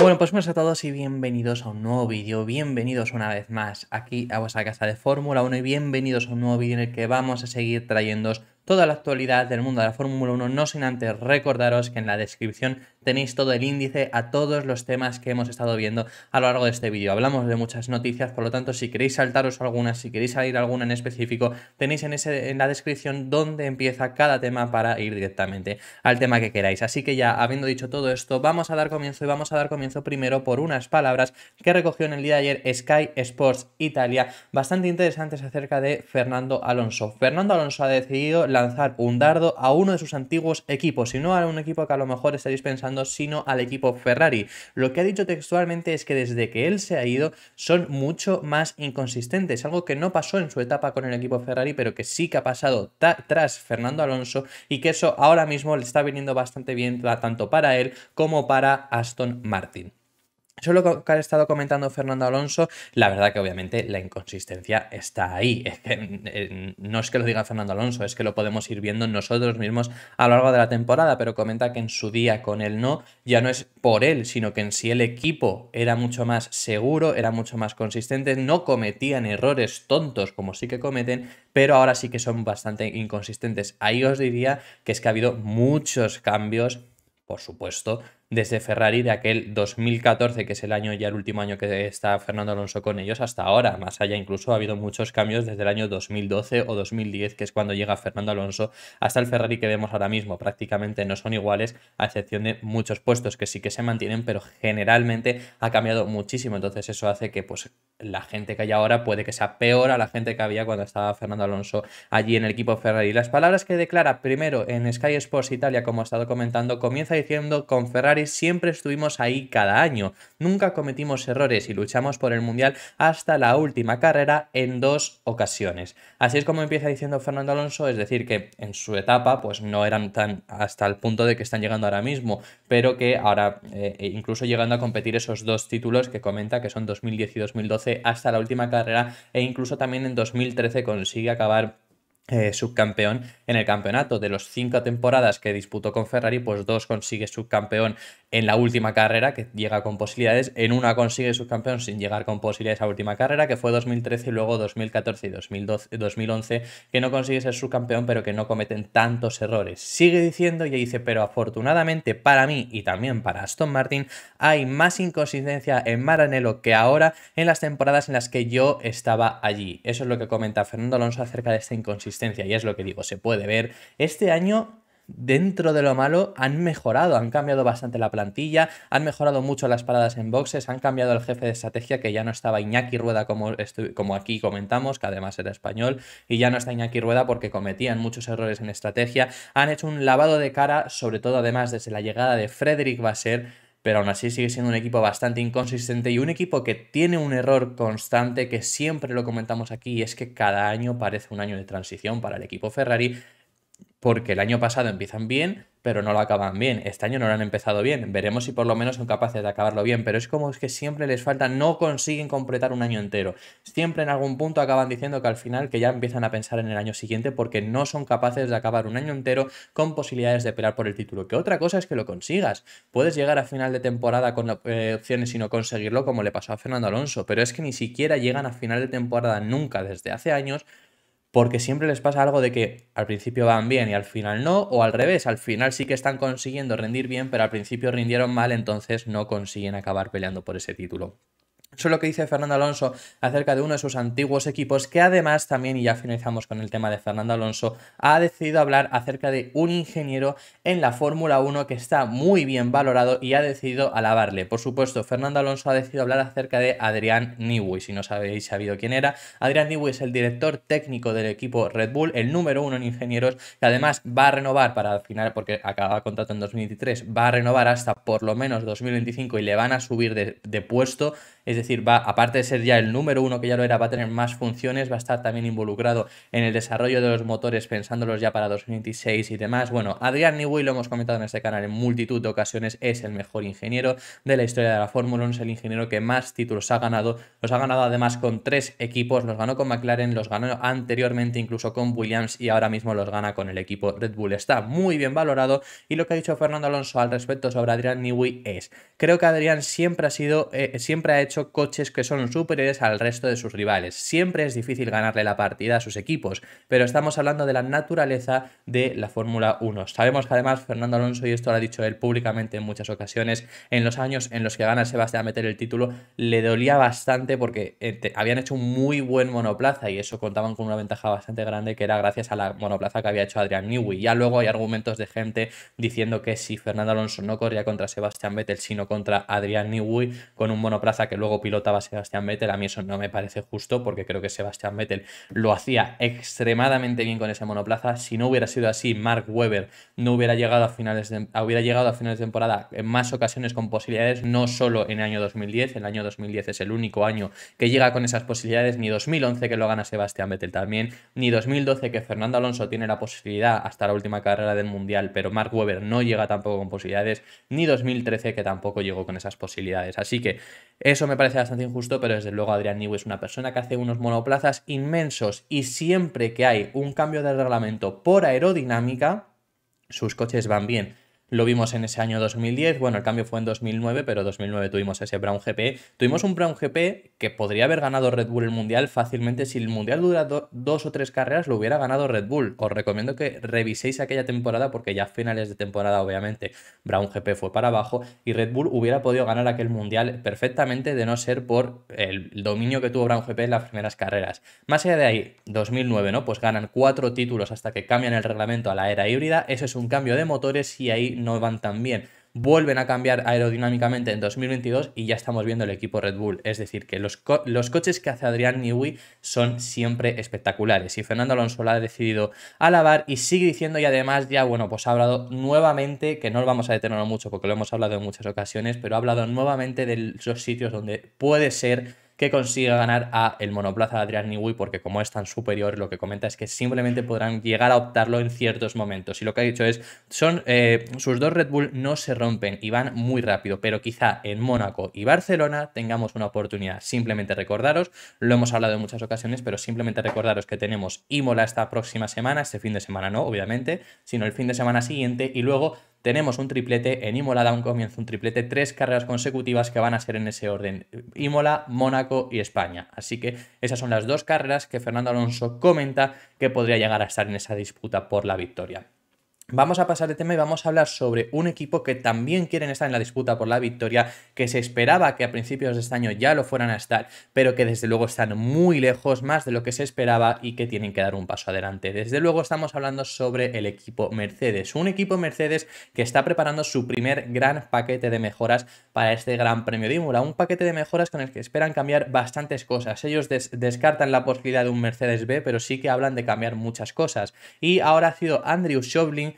Bueno, pues buenas a todos y bienvenidos a un nuevo vídeo, bienvenidos una vez más aquí a vuestra casa de Fórmula 1 y bienvenidos a un nuevo vídeo en el que vamos a seguir trayéndoos toda la actualidad del mundo de la Fórmula 1, no sin antes recordaros que en la descripción tenéis todo el índice a todos los temas que hemos estado viendo a lo largo de este vídeo. Hablamos de muchas noticias, por lo tanto, si queréis saltaros algunas, si queréis salir alguna en específico, tenéis en, ese, en la descripción donde empieza cada tema para ir directamente al tema que queráis. Así que ya, habiendo dicho todo esto, vamos a dar comienzo y vamos a dar comienzo primero por unas palabras que recogió en el día de ayer Sky Sports Italia, bastante interesantes acerca de Fernando Alonso. Fernando Alonso ha decidido lanzar un dardo a uno de sus antiguos equipos, y no a un equipo que a lo mejor estaréis pensando sino al equipo Ferrari. Lo que ha dicho textualmente es que desde que él se ha ido son mucho más inconsistentes, algo que no pasó en su etapa con el equipo Ferrari, pero que sí que ha pasado tras Fernando Alonso y que eso ahora mismo le está viniendo bastante bien tanto para él como para Aston Martin. Eso es lo que ha estado comentando Fernando Alonso. La verdad que obviamente la inconsistencia está ahí. Eh, no es que lo diga Fernando Alonso, es que lo podemos ir viendo nosotros mismos a lo largo de la temporada, pero comenta que en su día con él no ya no es por él, sino que en sí el equipo era mucho más seguro, era mucho más consistente, no cometían errores tontos como sí que cometen, pero ahora sí que son bastante inconsistentes. Ahí os diría que es que ha habido muchos cambios por supuesto, desde Ferrari de aquel 2014, que es el año ya el último año que está Fernando Alonso con ellos, hasta ahora. Más allá, incluso ha habido muchos cambios desde el año 2012 o 2010, que es cuando llega Fernando Alonso, hasta el Ferrari que vemos ahora mismo. Prácticamente no son iguales, a excepción de muchos puestos que sí que se mantienen, pero generalmente ha cambiado muchísimo. Entonces, eso hace que pues, la gente que hay ahora puede que sea peor a la gente que había cuando estaba Fernando Alonso allí en el equipo Ferrari. Las palabras que declara primero en Sky Sports Italia, como ha estado comentando, comienza diciendo con Ferrari siempre estuvimos ahí cada año. Nunca cometimos errores y luchamos por el Mundial hasta la última carrera en dos ocasiones. Así es como empieza diciendo Fernando Alonso, es decir, que en su etapa pues no eran tan hasta el punto de que están llegando ahora mismo, pero que ahora eh, e incluso llegando a competir esos dos títulos que comenta que son 2010 y 2012 hasta la última carrera e incluso también en 2013 consigue acabar eh, subcampeón en el campeonato. De los cinco temporadas que disputó con Ferrari, pues dos consigue subcampeón en la última carrera, que llega con posibilidades. En una consigue subcampeón sin llegar con posibilidades a última carrera, que fue 2013 y luego 2014 y 2011, que no consigue ser subcampeón, pero que no cometen tantos errores. Sigue diciendo y dice, pero afortunadamente para mí y también para Aston Martin, hay más inconsistencia en Maranello que ahora en las temporadas en las que yo estaba allí. Eso es lo que comenta Fernando Alonso acerca de esta inconsistencia y es lo que digo, se puede ver. Este año dentro de lo malo, han mejorado, han cambiado bastante la plantilla, han mejorado mucho las paradas en boxes, han cambiado el jefe de estrategia que ya no estaba Iñaki Rueda como, como aquí comentamos, que además era español, y ya no está Iñaki Rueda porque cometían muchos errores en estrategia, han hecho un lavado de cara, sobre todo además desde la llegada de Frederick Basser, pero aún así sigue siendo un equipo bastante inconsistente y un equipo que tiene un error constante que siempre lo comentamos aquí y es que cada año parece un año de transición para el equipo Ferrari porque el año pasado empiezan bien, pero no lo acaban bien. Este año no lo han empezado bien. Veremos si por lo menos son capaces de acabarlo bien, pero es como es que siempre les falta, no consiguen completar un año entero. Siempre en algún punto acaban diciendo que al final que ya empiezan a pensar en el año siguiente porque no son capaces de acabar un año entero con posibilidades de pelear por el título. Que otra cosa es que lo consigas. Puedes llegar a final de temporada con eh, opciones y no conseguirlo como le pasó a Fernando Alonso, pero es que ni siquiera llegan a final de temporada nunca desde hace años porque siempre les pasa algo de que al principio van bien y al final no, o al revés, al final sí que están consiguiendo rendir bien, pero al principio rindieron mal, entonces no consiguen acabar peleando por ese título. Eso lo que dice Fernando Alonso acerca de uno de sus antiguos equipos, que además también, y ya finalizamos con el tema de Fernando Alonso, ha decidido hablar acerca de un ingeniero en la Fórmula 1 que está muy bien valorado y ha decidido alabarle. Por supuesto, Fernando Alonso ha decidido hablar acerca de Adrián Newey, si no sabéis sabido quién era. Adrián Newey es el director técnico del equipo Red Bull, el número uno en ingenieros, que además va a renovar para al final, porque acaba contrato en 2023, va a renovar hasta por lo menos 2025 y le van a subir de, de puesto, es decir, decir, va, aparte de ser ya el número uno que ya lo era, va a tener más funciones, va a estar también involucrado en el desarrollo de los motores, pensándolos ya para 2026 y demás. Bueno, Adrián Newey, lo hemos comentado en este canal en multitud de ocasiones, es el mejor ingeniero de la historia de la Fórmula 1, es el ingeniero que más títulos ha ganado, los ha ganado además con tres equipos, los ganó con McLaren, los ganó anteriormente incluso con Williams y ahora mismo los gana con el equipo Red Bull. Está muy bien valorado y lo que ha dicho Fernando Alonso al respecto sobre Adrián Newey es, creo que Adrián siempre ha sido, eh, siempre ha hecho coches que son superiores al resto de sus rivales. Siempre es difícil ganarle la partida a sus equipos, pero estamos hablando de la naturaleza de la Fórmula 1. Sabemos que además Fernando Alonso, y esto lo ha dicho él públicamente en muchas ocasiones, en los años en los que gana Sebastián a meter el título, le dolía bastante porque eh, habían hecho un muy buen monoplaza y eso contaban con una ventaja bastante grande que era gracias a la monoplaza que había hecho Adrian Newey. Ya luego hay argumentos de gente diciendo que si Fernando Alonso no corría contra Sebastián Vettel, sino contra Adrian Newey, con un monoplaza que luego pilotaba Sebastián Vettel. A mí eso no me parece justo porque creo que Sebastián Vettel lo hacía extremadamente bien con ese monoplaza. Si no hubiera sido así, Mark Webber no hubiera llegado a finales de, ah, hubiera llegado a finales de temporada en más ocasiones con posibilidades, no solo en el año 2010. El año 2010 es el único año que llega con esas posibilidades, ni 2011 que lo gana Sebastián Vettel también, ni 2012 que Fernando Alonso tiene la posibilidad hasta la última carrera del Mundial, pero Mark Webber no llega tampoco con posibilidades, ni 2013 que tampoco llegó con esas posibilidades. Así que eso me parece parece bastante injusto, pero desde luego Adrián Newey es una persona que hace unos monoplazas inmensos y siempre que hay un cambio de reglamento por aerodinámica, sus coches van bien. Lo vimos en ese año 2010, bueno, el cambio fue en 2009, pero en 2009 tuvimos ese Brown GP. Tuvimos un Brown GP que podría haber ganado Red Bull el Mundial fácilmente. Si el Mundial dura dos o tres carreras, lo hubiera ganado Red Bull. Os recomiendo que reviséis aquella temporada porque ya a finales de temporada, obviamente, Brown GP fue para abajo y Red Bull hubiera podido ganar aquel Mundial perfectamente de no ser por el dominio que tuvo Brown GP en las primeras carreras. Más allá de ahí, 2009, ¿no? Pues ganan cuatro títulos hasta que cambian el reglamento a la era híbrida. ese es un cambio de motores y ahí no van tan bien. Vuelven a cambiar aerodinámicamente en 2022 y ya estamos viendo el equipo Red Bull. Es decir, que los, los coches que hace Adrián Newey son siempre espectaculares. Y Fernando Alonso la ha decidido alabar y sigue diciendo, y además, ya bueno, pues ha hablado nuevamente, que no lo vamos a detener mucho porque lo hemos hablado en muchas ocasiones, pero ha hablado nuevamente de los sitios donde puede ser que consiga ganar a el monoplaza de Adrián Newey, porque como es tan superior, lo que comenta es que simplemente podrán llegar a optarlo en ciertos momentos. Y lo que ha dicho es, son eh, sus dos Red Bull no se rompen y van muy rápido, pero quizá en Mónaco y Barcelona tengamos una oportunidad. Simplemente recordaros, lo hemos hablado en muchas ocasiones, pero simplemente recordaros que tenemos Imola esta próxima semana, este fin de semana no, obviamente, sino el fin de semana siguiente, y luego tenemos un triplete. En Imola da un comienzo un triplete, tres carreras consecutivas que van a ser en ese orden: Imola, Mónaco y España. Así que esas son las dos carreras que Fernando Alonso comenta que podría llegar a estar en esa disputa por la victoria. Vamos a pasar de tema y vamos a hablar sobre un equipo que también quieren estar en la disputa por la victoria, que se esperaba que a principios de este año ya lo fueran a estar, pero que desde luego están muy lejos más de lo que se esperaba y que tienen que dar un paso adelante. Desde luego estamos hablando sobre el equipo Mercedes, un equipo Mercedes que está preparando su primer gran paquete de mejoras para este Gran Premio de Imola, un paquete de mejoras con el que esperan cambiar bastantes cosas. Ellos descartan la posibilidad de un Mercedes B, pero sí que hablan de cambiar muchas cosas. Y ahora ha sido Andrew Shoblin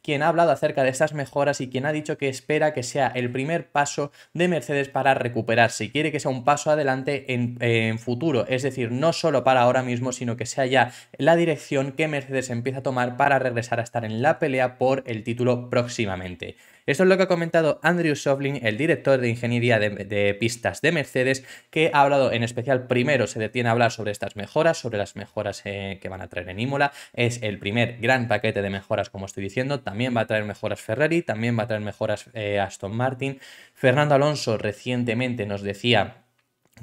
quien ha hablado acerca de estas mejoras y quien ha dicho que espera que sea el primer paso de Mercedes para recuperarse y quiere que sea un paso adelante en, futuro, es decir, no solo para ahora mismo, sino que sea ya la dirección que Mercedes empieza a tomar para regresar a estar en la pelea por el título próximamente. Esto es lo que ha comentado Andrew Shovlin, el director de ingeniería de, pistas de Mercedes, que ha hablado en especial primero, se detiene a hablar sobre estas mejoras, sobre las mejoras eh, que van a traer en Imola. Es el primer gran paquete de mejoras, como estoy diciendo, también va a traer mejoras Ferrari, también va a traer mejoras eh, Aston Martin. Fernando Alonso recientemente nos decía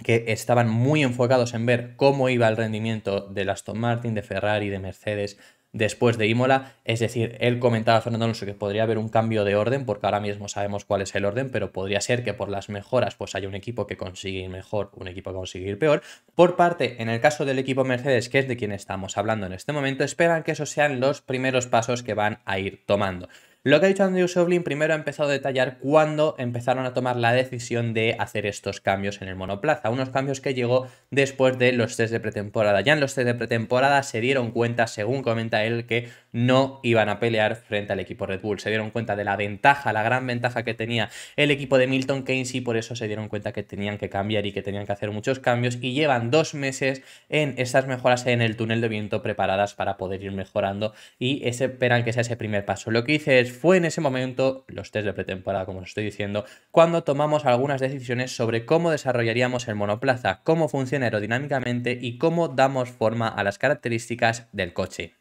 que estaban muy enfocados en ver cómo iba el rendimiento del Aston Martin, de Ferrari, de Mercedes, después de Imola. Es decir, él comentaba a Fernando Alonso que podría haber un cambio de orden, porque ahora mismo sabemos cuál es el orden, pero podría ser que por las mejoras pues haya un equipo que consigue ir mejor, un equipo que consigue ir peor. Por parte, en el caso del equipo Mercedes, que es de quien estamos hablando en este momento, esperan que esos sean los primeros pasos que van a ir tomando. Lo que ha dicho Andrew Soblin primero ha empezado a detallar cuándo empezaron a tomar la decisión de hacer estos cambios en el monoplaza, unos cambios que llegó después de los test de pretemporada. Ya en los test de pretemporada se dieron cuenta, según comenta él, que no iban a pelear frente al equipo Red Bull. Se dieron cuenta de la ventaja, la gran ventaja que tenía el equipo de Milton Keynes y por eso se dieron cuenta que tenían que cambiar y que tenían que hacer muchos cambios y llevan dos meses en esas mejoras en el túnel de viento preparadas para poder ir mejorando y esperan que sea ese primer paso. Lo que hice es, fue en ese momento, los test de pretemporada, como os estoy diciendo, cuando tomamos algunas decisiones sobre cómo desarrollaríamos el monoplaza, cómo funciona aerodinámicamente y cómo damos forma a las características del coche.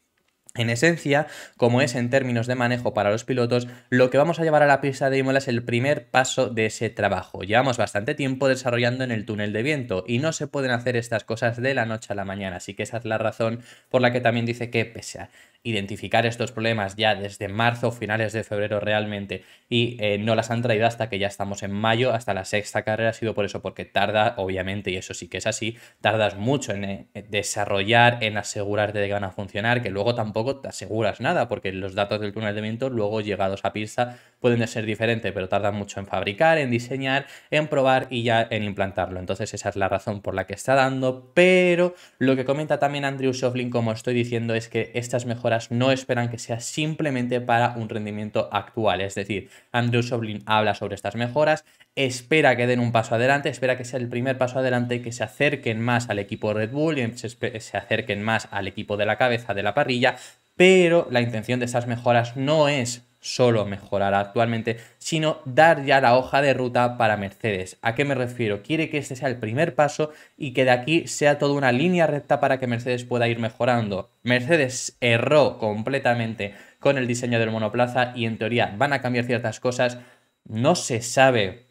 En esencia, como es en términos de manejo para los pilotos, lo que vamos a llevar a la pista de Imola es el primer paso de ese trabajo. Llevamos bastante tiempo desarrollando en el túnel de viento y no se pueden hacer estas cosas de la noche a la mañana, así que esa es la razón por la que también dice que pese identificar estos problemas ya desde marzo, finales de febrero realmente, y eh, no las han traído hasta que ya estamos en mayo, hasta la sexta carrera, ha sido por eso, porque tarda, obviamente, y eso sí que es así, tardas mucho en eh, desarrollar, en asegurarte de que van a funcionar, que luego tampoco te aseguras nada, porque los datos del túnel de viento, luego llegados a pista, pueden ser diferentes, pero tardan mucho en fabricar, en diseñar, en probar y ya en implantarlo. Entonces esa es la razón por la que está dando, pero lo que comenta también Andrew Shoflin, como estoy diciendo, es que estas mejoras no esperan que sea simplemente para un rendimiento actual. Es decir, Andrew Soblin habla sobre estas mejoras, espera que den un paso adelante, espera que sea el primer paso adelante, que se acerquen más al equipo Red Bull, y se acerquen más al equipo de la cabeza de la parrilla, pero la intención de estas mejoras no es solo mejorar actualmente, sino dar ya la hoja de ruta para Mercedes. ¿A qué me refiero? Quiere que este sea el primer paso y que de aquí sea toda una línea recta para que Mercedes pueda ir mejorando. Mercedes erró completamente con el diseño del monoplaza y en teoría van a cambiar ciertas cosas. No se sabe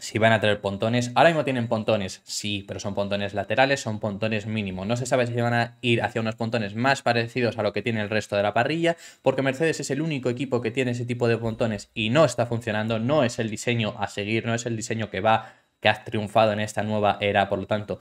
si van a tener pontones. Ahora mismo tienen pontones, sí, pero son pontones laterales, son pontones mínimos. No se sabe si van a ir hacia unos pontones más parecidos a lo que tiene el resto de la parrilla, porque Mercedes es el único equipo que tiene ese tipo de pontones y no está funcionando, no es el diseño a seguir, no es el diseño que va que ha triunfado en esta nueva era, por lo tanto,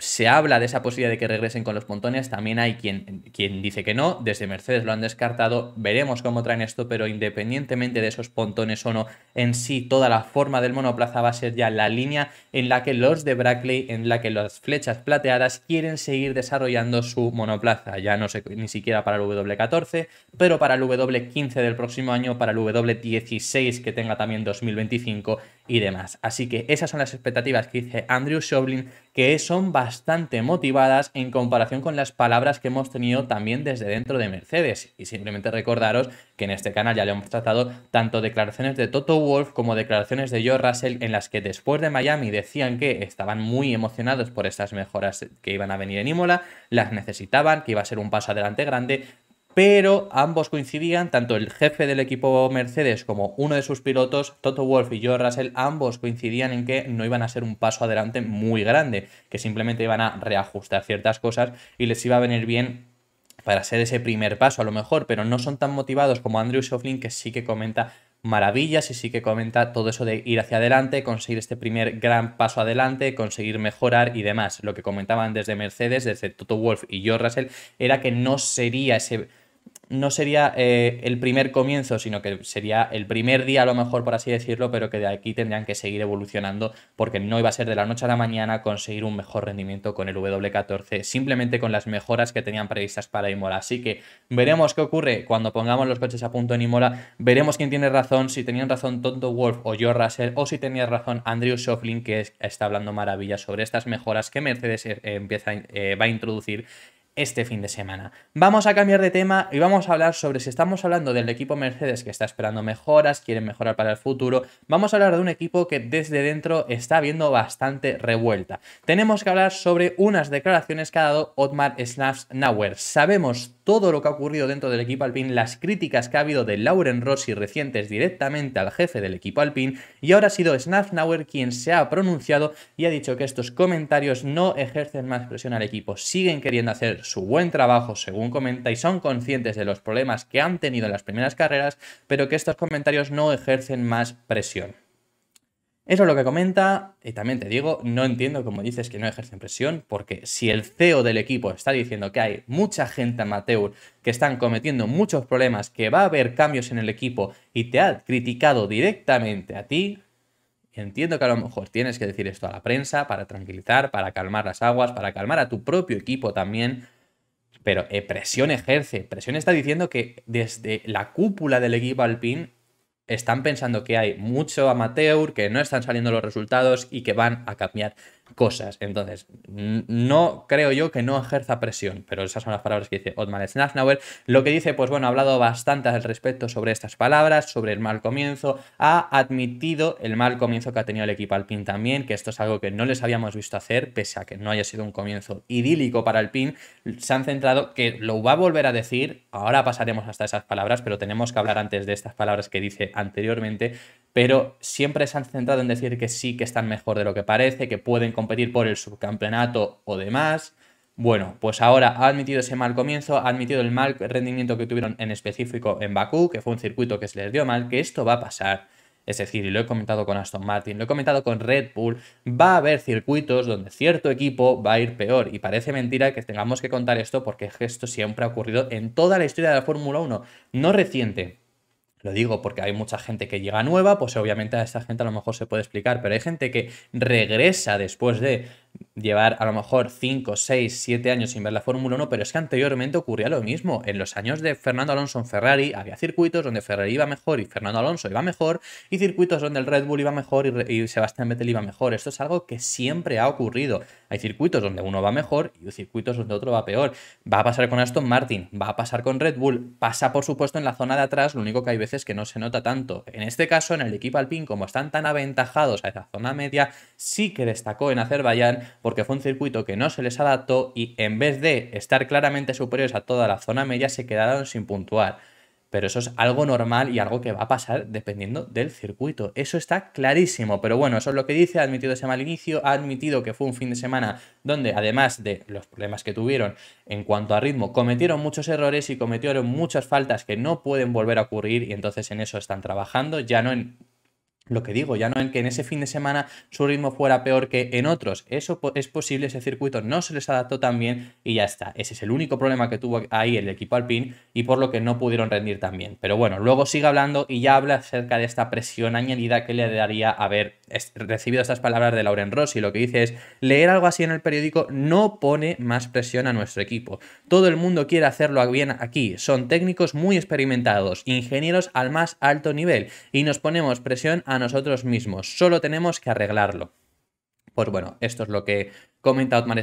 se habla de esa posibilidad de que regresen con los pontones, también hay quien, quien, dice que no, desde Mercedes lo han descartado, veremos cómo traen esto, pero independientemente de esos pontones o no, en sí toda la forma del monoplaza va a ser ya la línea en la que los de Brackley, en la que las flechas plateadas quieren seguir desarrollando su monoplaza, ya no sé ni siquiera para el W14, pero para el W15 del próximo año, para el W16 que tenga también 2025 y demás. Así que esas son las expectativas que dice Andrew Shoblin, que son bastante motivadas en comparación con las palabras que hemos tenido también desde dentro de Mercedes. Y simplemente recordaros que en este canal ya le hemos tratado tanto declaraciones de Toto Wolf como declaraciones de Joe Russell, en las que después de Miami decían que estaban muy emocionados por estas mejoras que iban a venir en Imola, las necesitaban, que iba a ser un paso adelante grande, pero ambos coincidían, tanto el jefe del equipo Mercedes como uno de sus pilotos, Toto Wolf y George Russell, ambos coincidían en que no iban a ser un paso adelante muy grande, que simplemente iban a reajustar ciertas cosas y les iba a venir bien para ser ese primer paso a lo mejor, pero no son tan motivados como Andrew Shoflin que sí que comenta maravillas y sí que comenta todo eso de ir hacia adelante, conseguir este primer gran paso adelante, conseguir mejorar y demás. Lo que comentaban desde Mercedes, desde Toto Wolf y George Russell, era que no sería ese no sería eh, el primer comienzo, sino que sería el primer día, a lo mejor, por así decirlo, pero que de aquí tendrían que seguir evolucionando porque no iba a ser de la noche a la mañana conseguir un mejor rendimiento con el W14, simplemente con las mejoras que tenían previstas para Imola. Así que veremos qué ocurre cuando pongamos los coches a punto en Imola, veremos quién tiene razón, si tenían razón Tonto Wolf o George Russell, o si tenía razón Andrew Shoffling, que está hablando maravillas sobre estas mejoras que Mercedes eh, eh, va a introducir este fin de semana. Vamos a cambiar de tema y vamos a hablar sobre si estamos hablando del equipo Mercedes que está esperando mejoras, quieren mejorar para el futuro, vamos a hablar de un equipo que desde dentro está viendo bastante revuelta. Tenemos que hablar sobre unas declaraciones que ha dado Otmar Snaps Nauer. Sabemos todo lo que ha ocurrido dentro del equipo Alpine, las críticas que ha habido de Lauren Rossi recientes directamente al jefe del equipo Alpine, y ahora ha sido Snafnauer quien se ha pronunciado y ha dicho que estos comentarios no ejercen más presión al equipo, siguen queriendo hacer su buen trabajo, según comenta, y son conscientes de los problemas que han tenido en las primeras carreras, pero que estos comentarios no ejercen más presión. Eso es lo que comenta, y también te digo, no entiendo cómo dices que no ejercen presión, porque si el CEO del equipo está diciendo que hay mucha gente amateur que están cometiendo muchos problemas, que va a haber cambios en el equipo y te ha criticado directamente a ti, entiendo que a lo mejor tienes que decir esto a la prensa para tranquilizar, para calmar las aguas, para calmar a tu propio equipo también, pero eh, presión ejerce, presión está diciendo que desde la cúpula del equipo alpín están pensando que hay mucho amateur, que no están saliendo los resultados y que van a cambiar cosas. Entonces, no creo yo que no ejerza presión, pero esas son las palabras que dice Otmar Schnafnauer. Lo que dice, pues bueno, ha hablado bastante al respecto sobre estas palabras, sobre el mal comienzo, ha admitido el mal comienzo que ha tenido el equipo al pin también, que esto es algo que no les habíamos visto hacer, pese a que no haya sido un comienzo idílico para el pin, Se han centrado, que lo va a volver a decir, ahora pasaremos hasta esas palabras, pero tenemos que hablar antes de estas palabras que dice anteriormente, pero siempre se han centrado en decir que sí, que están mejor de lo que parece, que pueden competir por el subcampeonato o demás. Bueno, pues ahora ha admitido ese mal comienzo, ha admitido el mal rendimiento que tuvieron en específico en Bakú, que fue un circuito que se les dio mal, que esto va a pasar. Es decir, y lo he comentado con Aston Martin, lo he comentado con Red Bull, va a haber circuitos donde cierto equipo va a ir peor. Y parece mentira que tengamos que contar esto porque esto siempre ha ocurrido en toda la historia de la Fórmula 1, no reciente, lo digo porque hay mucha gente que llega nueva, pues obviamente a esta gente a lo mejor se puede explicar, pero hay gente que regresa después de llevar a lo mejor 5, 6, 7 años sin ver la Fórmula 1, pero es que anteriormente ocurría lo mismo. En los años de Fernando Alonso en Ferrari había circuitos donde Ferrari iba mejor y Fernando Alonso iba mejor, y circuitos donde el Red Bull iba mejor y, Sebastián Vettel iba mejor. Esto es algo que siempre ha ocurrido. Hay circuitos donde uno va mejor y circuitos donde otro va peor. Va a pasar con Aston Martin, va a pasar con Red Bull, pasa por supuesto en la zona de atrás, lo único que hay veces que no se nota tanto. En este caso, en el equipo Alpine, como están tan aventajados a esa zona media, sí que destacó en Azerbaiyán porque fue un circuito que no se les adaptó y en vez de estar claramente superiores a toda la zona media se quedaron sin puntuar. Pero eso es algo normal y algo que va a pasar dependiendo del circuito. Eso está clarísimo. Pero bueno, eso es lo que dice. Ha admitido ese mal inicio. Ha admitido que fue un fin de semana donde, además de los problemas que tuvieron en cuanto a ritmo, cometieron muchos errores y cometieron muchas faltas que no pueden volver a ocurrir. Y entonces en eso están trabajando. Ya no en lo que digo, ya no en que en ese fin de semana su ritmo fuera peor que en otros. Eso es posible, ese circuito no se les adaptó tan bien y ya está. Ese es el único problema que tuvo ahí el equipo alpin y por lo que no pudieron rendir tan bien. Pero bueno, luego sigue hablando y ya habla acerca de esta presión añadida que le daría haber recibido estas palabras de Lauren Rossi. Lo que dice es, leer algo así en el periódico no pone más presión a nuestro equipo. Todo el mundo quiere hacerlo bien aquí. Son técnicos muy experimentados, ingenieros al más alto nivel y nos ponemos presión a nosotros mismos, solo tenemos que arreglarlo. Pues bueno, esto es lo que comenta Otmar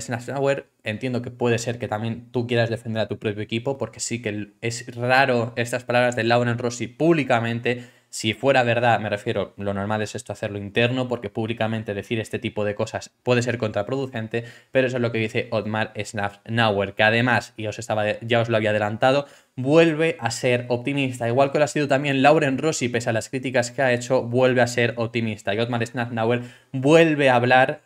Entiendo que puede ser que también tú quieras defender a tu propio equipo, porque sí que es raro estas palabras de Lauren Rossi públicamente, si fuera verdad, me refiero, lo normal es esto hacerlo interno, porque públicamente decir este tipo de cosas puede ser contraproducente, pero eso es lo que dice Otmar Schnafnauer, que además, y os estaba, ya os lo había adelantado, vuelve a ser optimista. Igual que lo ha sido también Lauren Rossi, pese a las críticas que ha hecho, vuelve a ser optimista. Y Otmar Schnafnauer vuelve a hablar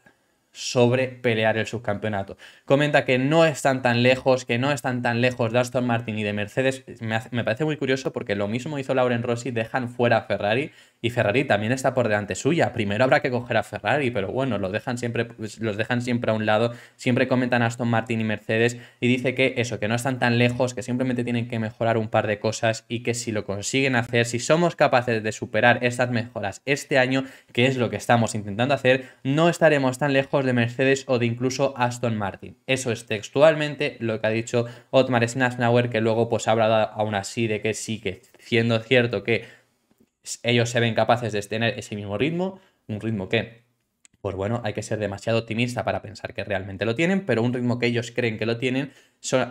sobre pelear el subcampeonato. Comenta que no están tan lejos, que no están tan lejos de Aston Martin y de Mercedes. Me, parece muy curioso porque lo mismo hizo Lauren Rossi, dejan fuera a Ferrari, y Ferrari también está por delante suya. Primero habrá que coger a Ferrari, pero bueno, los dejan siempre, pues, los dejan siempre a un lado. Siempre comentan Aston Martin y Mercedes y dice que eso, que no están tan lejos, que simplemente tienen que mejorar un par de cosas y que si lo consiguen hacer, si somos capaces de superar estas mejoras este año, que es lo que estamos intentando hacer, no estaremos tan lejos de Mercedes o de incluso Aston Martin. Eso es textualmente lo que ha dicho Otmar Schnafnauer, que luego pues ha hablado aún así de que sí, que siendo cierto que ellos se ven capaces de tener ese mismo ritmo, un ritmo que, pues bueno, hay que ser demasiado optimista para pensar que realmente lo tienen, pero un ritmo que ellos creen que lo tienen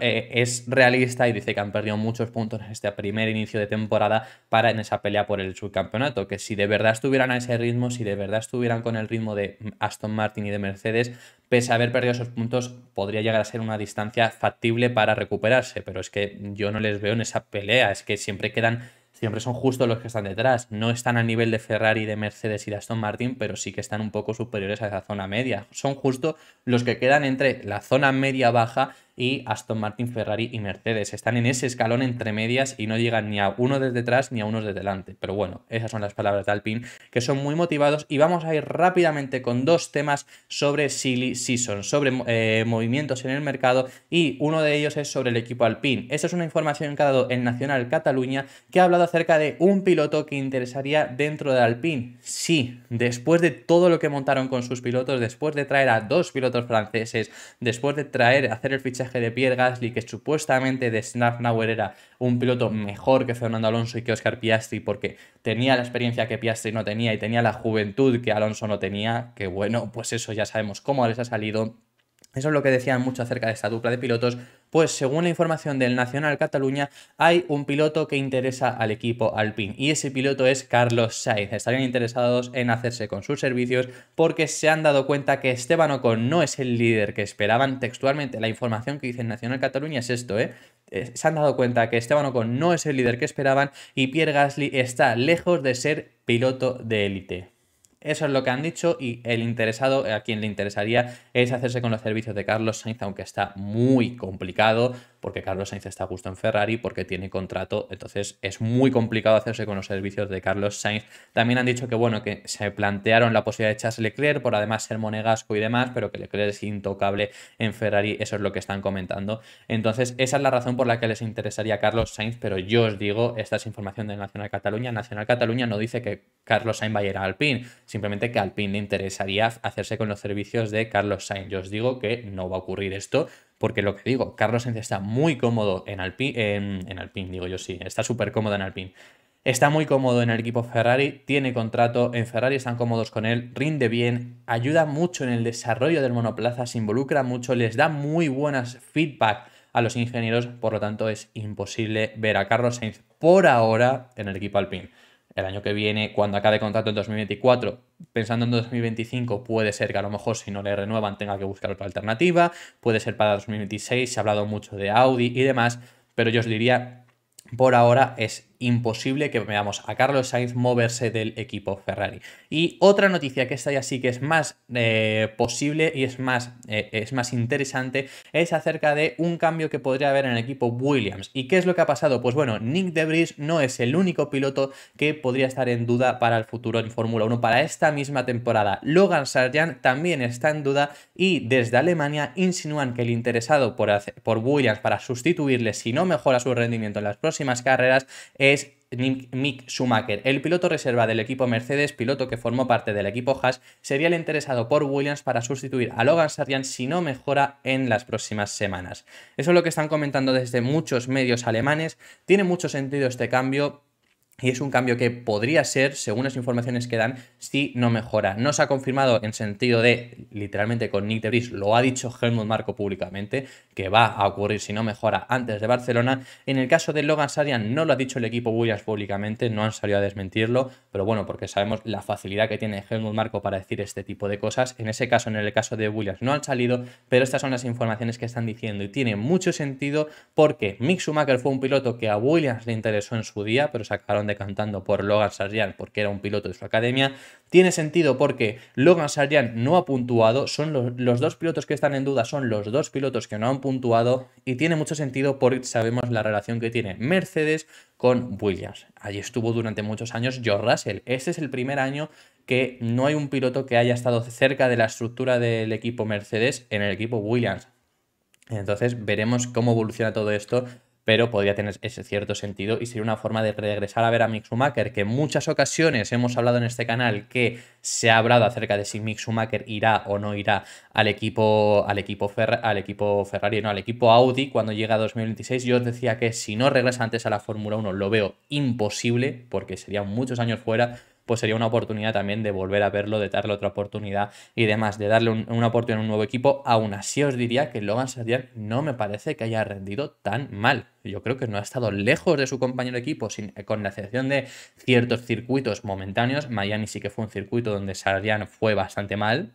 eh, es realista y dice que han perdido muchos puntos en este primer inicio de temporada para en esa pelea por el subcampeonato, que si de verdad estuvieran a ese ritmo, si de verdad estuvieran con el ritmo de Aston Martin y de Mercedes, pese a haber perdido esos puntos, podría llegar a ser una distancia factible para recuperarse, pero es que yo no les veo en esa pelea, es que siempre quedan siempre son justo los que están detrás. No están a nivel de Ferrari, de Mercedes y de Aston Martin, pero sí que están un poco superiores a esa zona media. Son justo los que quedan entre la zona media baja y Aston Martin, Ferrari y Mercedes. Están en ese escalón entre medias y no llegan ni a uno desde detrás ni a unos de delante. Pero bueno, esas son las palabras de Alpine, que son muy motivados y vamos a ir rápidamente con dos temas sobre Silly Season, sobre eh, movimientos en el mercado y uno de ellos es sobre el equipo Alpine. eso es una información que ha dado el Nacional Cataluña que ha hablado acerca de un piloto que interesaría dentro de Alpine. Sí, después de todo lo que montaron con sus pilotos, después de traer a dos pilotos franceses, después de traer, hacer el fichaje de Pierre Gasly, que supuestamente de snapnauer era un piloto mejor que Fernando Alonso y que Oscar Piastri, porque tenía la experiencia que Piastri no tenía y tenía la juventud que Alonso no tenía, que bueno, pues eso ya sabemos cómo les ha salido. Eso es lo que decían mucho acerca de esta dupla de pilotos, pues según la información del Nacional Cataluña, hay un piloto que interesa al equipo Alpine y ese piloto es Carlos Sainz. Estarían interesados en hacerse con sus servicios porque se han dado cuenta que Esteban Ocon no es el líder que esperaban textualmente. La información que dice el Nacional Cataluña es esto, ¿eh? eh se han dado cuenta que Esteban Ocon no es el líder que esperaban y Pierre Gasly está lejos de ser piloto de élite. Eso es lo que han dicho y el interesado, a quien le interesaría, es hacerse con los servicios de Carlos Sainz, aunque está muy complicado, porque Carlos Sainz está justo en Ferrari, porque tiene contrato, entonces es muy complicado hacerse con los servicios de Carlos Sainz. También han dicho que, bueno, que se plantearon la posibilidad de Charles Leclerc, por además ser monegasco y demás, pero que Leclerc es intocable en Ferrari, eso es lo que están comentando. Entonces, esa es la razón por la que les interesaría a Carlos Sainz, pero yo os digo, esta es información de Nacional Cataluña. Nacional Cataluña no dice que Carlos Sainz vaya a ir al PIN simplemente que Alpine le interesaría hacerse con los servicios de Carlos Sainz. Yo os digo que no va a ocurrir esto, porque lo que digo, Carlos Sainz está muy cómodo en Alpine, en, en Alpine digo yo sí, está súper cómodo en Alpine. Está muy cómodo en el equipo Ferrari, tiene contrato, en Ferrari están cómodos con él, rinde bien, ayuda mucho en el desarrollo del monoplaza, se involucra mucho, les da muy buenas feedback a los ingenieros, por lo tanto es imposible ver a Carlos Sainz por ahora en el equipo Alpine el año que viene, cuando acabe el contrato en 2024, pensando en 2025, puede ser que a lo mejor si no le renuevan tenga que buscar otra alternativa, puede ser para 2026, se ha hablado mucho de Audi y demás, pero yo os diría, por ahora es imposible que veamos a Carlos Sainz moverse del equipo Ferrari. Y otra noticia que está ya sí que es más eh, posible y es más, eh, es más interesante es acerca de un cambio que podría haber en el equipo Williams. ¿Y qué es lo que ha pasado? Pues bueno, Nick Debris no es el único piloto que podría estar en duda para el futuro en Fórmula 1 para esta misma temporada. Logan Sargent también está en duda y desde Alemania insinúan que el interesado por, por Williams para sustituirle si no mejora su rendimiento en las próximas carreras es Mick Schumacher, el piloto reserva del equipo Mercedes, piloto que formó parte del equipo Haas, sería el interesado por Williams para sustituir a Logan Sargent si no mejora en las próximas semanas. Eso es lo que están comentando desde muchos medios alemanes. Tiene mucho sentido este cambio, y es un cambio que podría ser, según las informaciones que dan, si no mejora. No se ha confirmado en sentido de, literalmente con Nick bris lo ha dicho Helmut Marco públicamente, que va a ocurrir si no mejora antes de Barcelona. En el caso de Logan Sarian no lo ha dicho el equipo Bullas públicamente, no han salido a desmentirlo pero bueno, porque sabemos la facilidad que tiene Helmut Marco para decir este tipo de cosas. En ese caso, en el caso de Williams, no han salido, pero estas son las informaciones que están diciendo y tiene mucho sentido porque Mick Schumacher fue un piloto que a Williams le interesó en su día, pero se acabaron decantando por Logan Sargent porque era un piloto de su academia. Tiene sentido porque Logan Sargent no ha puntuado, son los, los dos pilotos que están en duda, son los dos pilotos que no han puntuado y tiene mucho sentido porque sabemos la relación que tiene Mercedes con Williams. Allí estuvo durante muchos años George Russell. Este es el primer año que no hay un piloto que haya estado cerca de la estructura del equipo Mercedes en el equipo Williams. Entonces veremos cómo evoluciona todo esto pero podría tener ese cierto sentido y sería una forma de regresar a ver a Mick Schumacher, que en muchas ocasiones hemos hablado en este canal que se ha hablado acerca de si Mick Schumacher irá o no irá al equipo, al equipo, al equipo Ferrari, no, al equipo Audi cuando llega a 2026. Yo os decía que si no regresa antes a la Fórmula 1 lo veo imposible, porque serían muchos años fuera pues sería una oportunidad también de volver a verlo, de darle otra oportunidad y demás, de darle una oportunidad a un nuevo equipo. Aún así os diría que Logan Sardian no me parece que haya rendido tan mal. Yo creo que no ha estado lejos de su compañero de equipo, sin, eh, con la excepción de ciertos circuitos momentáneos. Miami sí que fue un circuito donde Sardian fue bastante mal,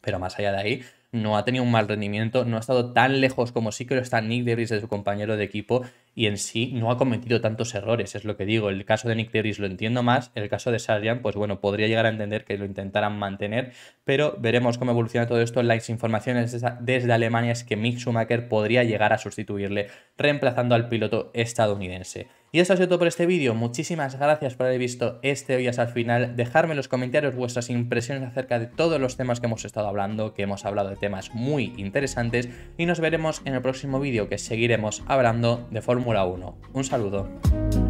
pero más allá de ahí, no ha tenido un mal rendimiento, no ha estado tan lejos como sí que lo está Nick Davis de su compañero de equipo y en sí no ha cometido tantos errores, es lo que digo. El caso de Nick Terris lo entiendo más, el caso de Sarjan, pues bueno, podría llegar a entender que lo intentaran mantener, pero veremos cómo evoluciona todo esto. Las informaciones desde Alemania es que Mick Schumacher podría llegar a sustituirle, reemplazando al piloto estadounidense. Y eso ha sido todo por este vídeo. Muchísimas gracias por haber visto este hoy hasta el final. Dejadme en los comentarios vuestras impresiones acerca de todos los temas que hemos estado hablando, que hemos hablado de temas muy interesantes y nos veremos en el próximo vídeo que seguiremos hablando de Fórmula 1. Un saludo.